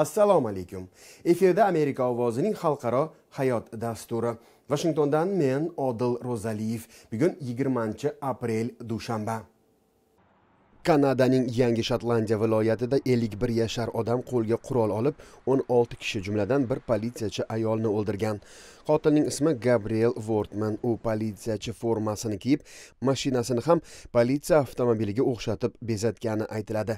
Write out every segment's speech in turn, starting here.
assalomu alaykum efirda amerika ovozining xalqaro hayot dasturi vashingtondan men odil ro'zaliyev bugun 20 aprel dushanba kanadaning yangi shotlandiya viloyatida 51 yashar odam qo'lga qurol olib 16 kishi jumladan bir politsiyachi ayolni o'ldirgan qotilning ismi gabriel vortman u politsiyachi formasini kiyib mashinasini ham politsiya avtomobiliga o'xshatib bezatgani aytiladi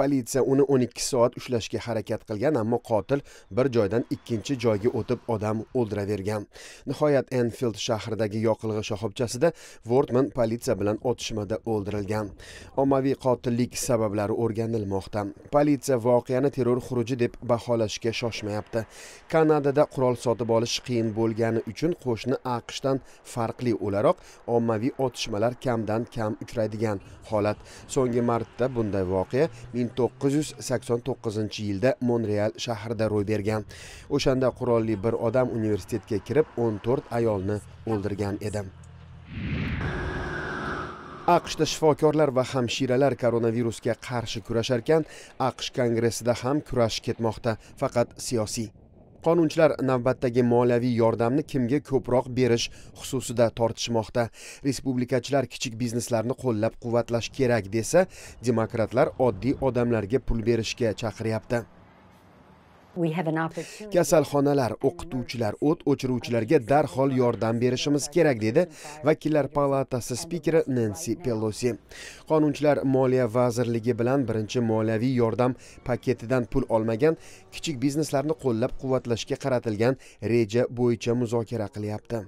politsiya uni 12 soat ushlashga harakat qilgan ammo qotil bir joydan ikkinchi joyga o'tib odam o'ldiravergan nihoyat enfild shahridagi yoqilg'i shoxobchasida vortman politsiya bilan otishmada o'ldirilgan ommaviy qotillik sabablari o'rganilmoqda politsiya voqeani terror xuruji deb baholashga shoshmayapti kanadada qurol sotib olish qiyin bo'lgani uchun qo'shni aqshdan farqli o'laroq ommaviy otishmalar kamdan kam uchraydigan holat so'nggi marta bunday voqea 1989 yilda monreal shahrida ro'y bergan o'shanda qurolli bir odam universitetga kirib 14 ayolni o'ldirgan edi aqshda shifokorlar va hamshiralar koronavirusga qarshi kurashar ekan aqsh kongressida ham kurash ketmoqda faqat siyosiy qonunchilar navbatdagi moliyaviy yordamni kimga ko'proq berish xususida tortishmoqda respublikachilar kichik bizneslarni qo'llab quvvatlash kerak desa demokratlar oddiy odamlarga pul berishga chaqiryapti kasalxonalar o'qituvchilar o't o'chiruvchilarga darhol yordam berishimiz kerak dedi vakillar palatasi spikeri nensi pelosi qonunchilar moliya vazirligi bilan birinchi moliyaviy yordam paketidan pul olmagan kichik bizneslarni qo'llab quvvatlashga qaratilgan reja bo'yicha muzokara qilyapti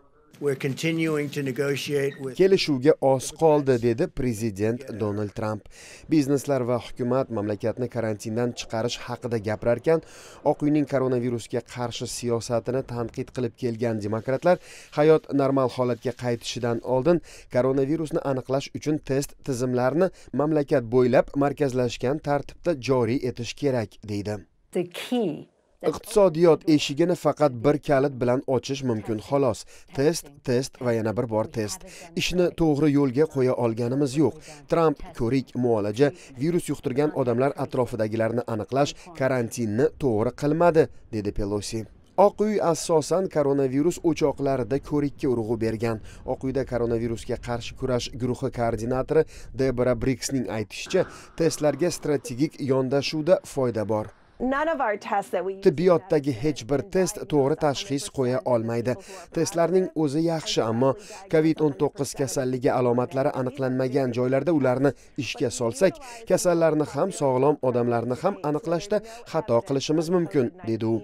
kelishuvga oz qoldi dedi prezident donald tramp bizneslar va hukumat mamlakatni karantindan chiqarish haqida gapirarkan oq uyning koronavirusga qarshi siyosatini tanqid qilib kelgan demokratlar hayot normal holatga qaytishidan oldin koronavirusni aniqlash uchun test tizimlarini mamlakat bo'ylab markazlashgan tartibda joriy etish kerak deydi the key iqtisodiyot eshigini faqat bir kalit bilan ochish mumkin xolos test test va yana bir bor test ishni to'g'ri yo'lga qo'ya olganimiz yo'q tramp ko'rik muolaja virus yuqtirgan odamlar atrofidagilarni aniqlash karantinni to'g'ri qilmadi dedi pelosi oq uy asosan koronavirus o'choqlarida ko'rikka urg'u bergan oq uyda koronavirusga qarshi kurash guruhi koordinatori debora briksning aytishicha testlarga strategik yondashuvda foyda bor tibbiyotdagi hech bir test to'g'ri tashxis qo'ya olmaydi testlarning o'zi yaxshi ammo covid 19 kasalligi alomatlari aniqlanmagan joylarda ularni ishga solsak kasallarni ham sog'lom odamlarni ham aniqlashda xato qilishimiz mumkin dedi u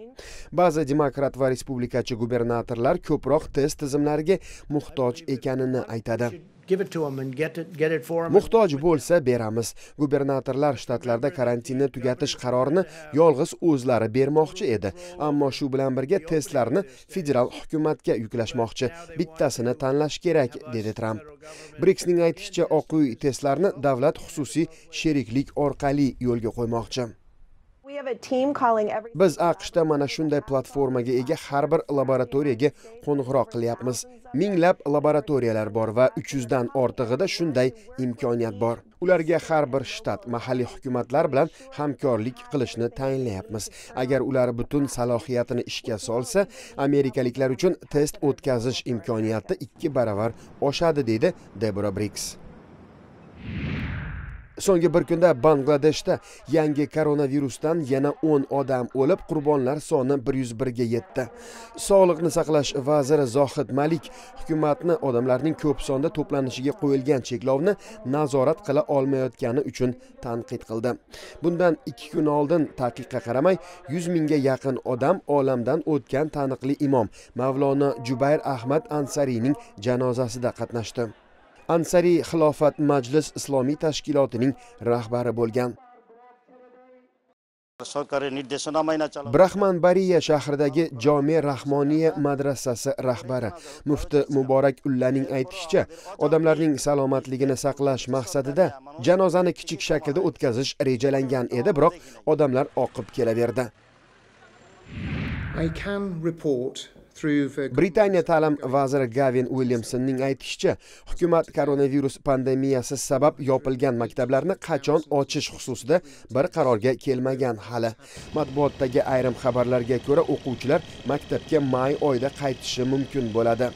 ba'zi demokrat va respublikachi gubernatorlar ko'proq test tizimlariga muhtoj ekanini aytadi muhtoj bo'lsa beramiz gubernatorlar shtatlarda karantinni tugatish qarorini yolg'iz o'zlari bermoqchi edi ammo shu bilan birga testlarni federal hukumatga yuklashmoqchi bittasini tanlash kerak dedi tramp briksning aytishicha oq uy testlarni davlat xususiy sheriklik orqali yo'lga qo'ymoqchi biz aqshda mana shunday platformaga ega har bir laboratoriyaga qo'ng'iroq qilyapmiz minglab laboratoriyalar bor va 300 dan ortig'ida shunday imkoniyat bor ularga har bir shtat mahalliy hukumatlar bilan hamkorlik qilishni tayinlayapmiz agar ular butun salohiyatini ishga solsa amerikaliklar uchun test o'tkazish imkoniyati ikki baravar oshadi deydi debora briks so'nggi bir kunda bangladeshda yangi koronavirusdan yana 10 odam o'lib qurbonlar soni 101 ga yetdi sog'liqni saqlash vaziri zohid malik hukumatni odamlarning ko'p sonda to'planishiga qo'yilgan cheklovni nazorat qila olmayotgani uchun tanqid qildi bundan 2 kun oldin taqiqqa qaramay 100 mingga yaqin odam olamdan o'tgan taniqli imom mavlono jubayr ahmad ansariyning janozasida qatnashdi ansariy xilofat majlis islomiy tashkilotining rahbari bo'lgan brahman bariya shahridagi jome rahmoniya madrasasi rahbari mufti muborak ullaning aytishicha odamlarning salomatligini saqlash maqsadida janozani kichik shaklda o'tkazish rejalangan edi biroq odamlar oqib kelaverdi I can report britaniya ta'lim vaziri gavin uilyamsonning aytishicha hukumat koronavirus pandemiyasi sabab yopilgan maktablarni qachon ochish xususida bir qarorga kelmagan hali matbuotdagi ayrim xabarlarga ko'ra o'quvchilar maktabga may oyida qaytishi mumkin bo'ladi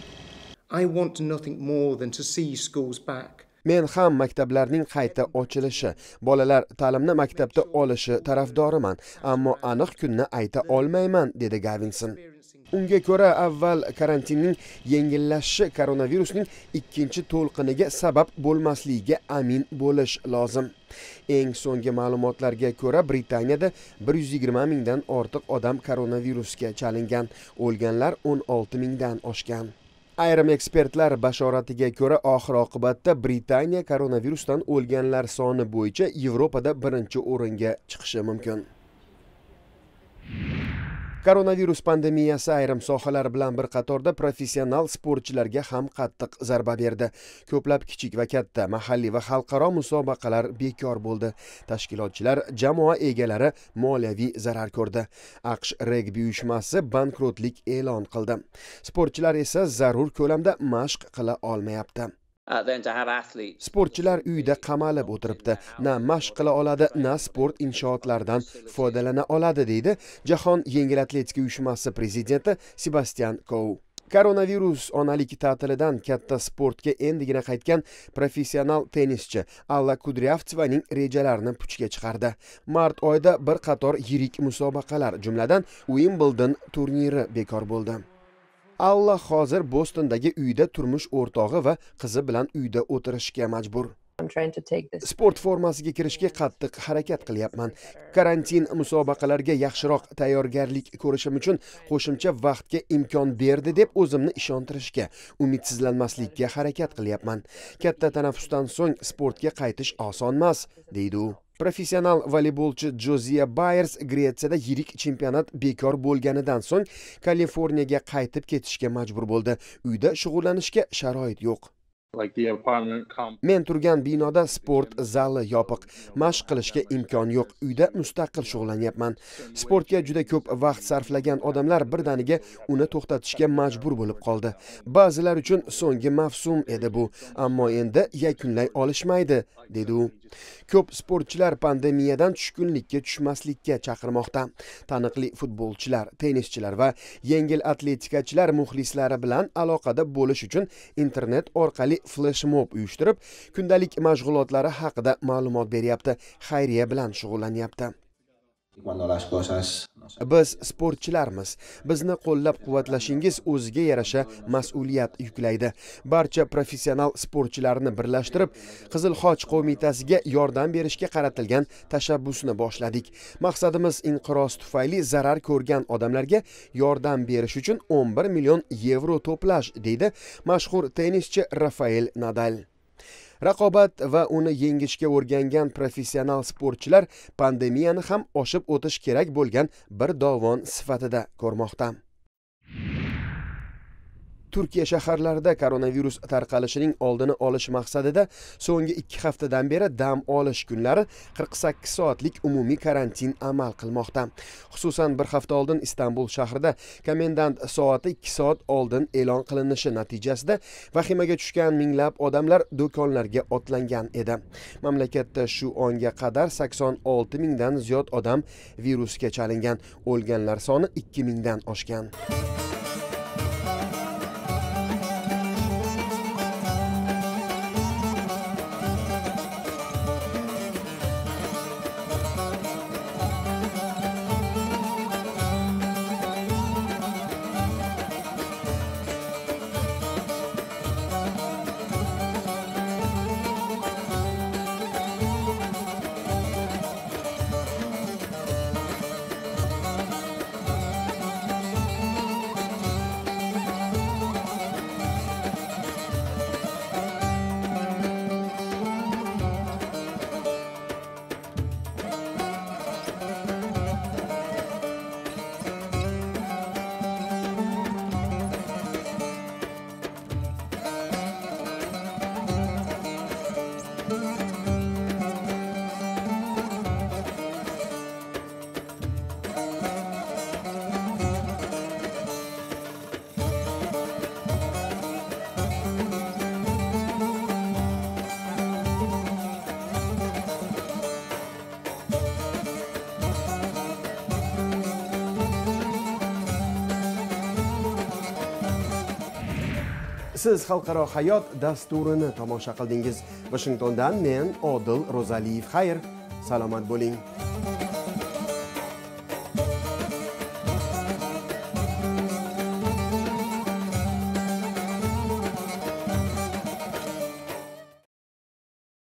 I want nothing more than to see schools back men ham maktablarning qayta ochilishi bolalar ta'limni maktabda olishi tarafdoriman ammo aniq kunni ayta olmayman dedi gavinson unga ko'ra avval karantinning yengillashishi koronavirusning ikkinchi to'lqiniga sabab bo'lmasligiga amin bo'lish lozim eng so'nggi ma'lumotlarga ko'ra britaniyada 120 mingdan ortiq odam koronavirusga chalingan o'lganlar 16 mingdan oshgan ayrim ekspertlar bashoratiga ko'ra oxir oqibatda britaniya koronavirusdan o'lganlar soni bo'yicha yevropada birinchi o'ringa chiqishi mumkin koronavirus pandemiyasi ayrim sohalar bilan bir qatorda professional sportchilarga ham qattiq zarba berdi ko'plab kichik va katta mahalliy va xalqaro musobaqalar bekor bo'ldi tashkilotchilar jamoa egalari moliyaviy zarar ko'rdi aqsh regbi uyushmasi bankrotlik e'lon qildi sportchilar esa zarur ko'lamda mashq qila olmayapti Uh, sportchilar uyda qamalib o'tiribdi na mashq qila oladi na sport inshootlaridan foydalana oladi deydi jahon yengil atletika uyushmasi prezidenti sebastian kou koronavirus onalik ta'tilidan katta sportga endigina qaytgan professional tennischi alla kudryavtsevaning rejalarini puchga chiqardi mart oyida bir qator yirik musobaqalar jumladan uimbldon turniri bekor bo'ldi alla hozir bostondagi uyda turmush o'rtog'i va qizi bilan uyda o'tirishga majbur sport formasiga kirishga qattiq harakat qilyapman karantin musobaqalarga yaxshiroq tayyorgarlik ko'rishim uchun qo'shimcha vaqtga imkon berdi deb o'zimni ishontirishga umidsizlanmaslikka harakat qilyapman katta tanaffusdan so'ng sportga qaytish emas, deydi u Professional voleybolchi Joziya Bayers Gretsiyada yirik chempionat bekor bo'lganidan so'ng Kaliforniyaga qaytib ketishga majbur bo'ldi. Uyda shug'ullanishga sharoit yo'q. men turgan binoda sport zali yopiq mashq qilishga imkon yo'q uyda mustaqil shug'ullanyapman sportga juda ko'p vaqt sarflagan odamlar birdaniga uni to'xtatishga majbur bo'lib qoldi ba'zilar uchun so'nggi mavsum edi bu ammo endi yakunlay olishmaydi dedi u ko'p sportchilar pandemiyadan tushkunlikka tushmaslikka chaqirmoqda taniqli futbolchilar tennischilar va yengil atletikachilar muxlislari bilan aloqada bo'lish uchun internet orqali flashmob uyushtirib kundalik mashg'ulotlari haqida ma'lumot beryapti xayriya bilan shug'ullanyapti biz sportchilarmiz bizni qo'llab quvvatlashingiz o'ziga yarasha mas'uliyat yuklaydi barcha professional sportchilarni birlashtirib qizil xoch qo'mitasiga yordam berishga qaratilgan tashabbusni boshladik maqsadimiz inqiroz tufayli zarar ko'rgan odamlarga yordam berish uchun 11 million yevro to'plash deydi mashhur tennischi rafael nadal raqobat va uni yengishga o'rgangan professional sportchilar pandemiyani ham oshib o'tish kerak bo'lgan bir dovon sifatida ko'rmoqda turkiya shaharlarida koronavirus tarqalishining oldini olish maqsadida so'nggi ikki haftadan beri dam olish kunlari qirq sakkiz soatlik umumiy karantin amal qilmoqda xususan bir hafta oldin istanbul shahrida komendant soati ikki soat oldin e'lon qilinishi natijasida vahimaga tushgan minglab odamlar do'konlarga otlangan edi mamlakatda shu onga qadar sakson olti mingdan ziyod odam virusga chalingan o'lganlar soni ikki mingdan oshgan siz xalqaro hayot dasturini tomosha qildingiz vashingtondan men odil ro'zaliyev xayr salomat bo'ling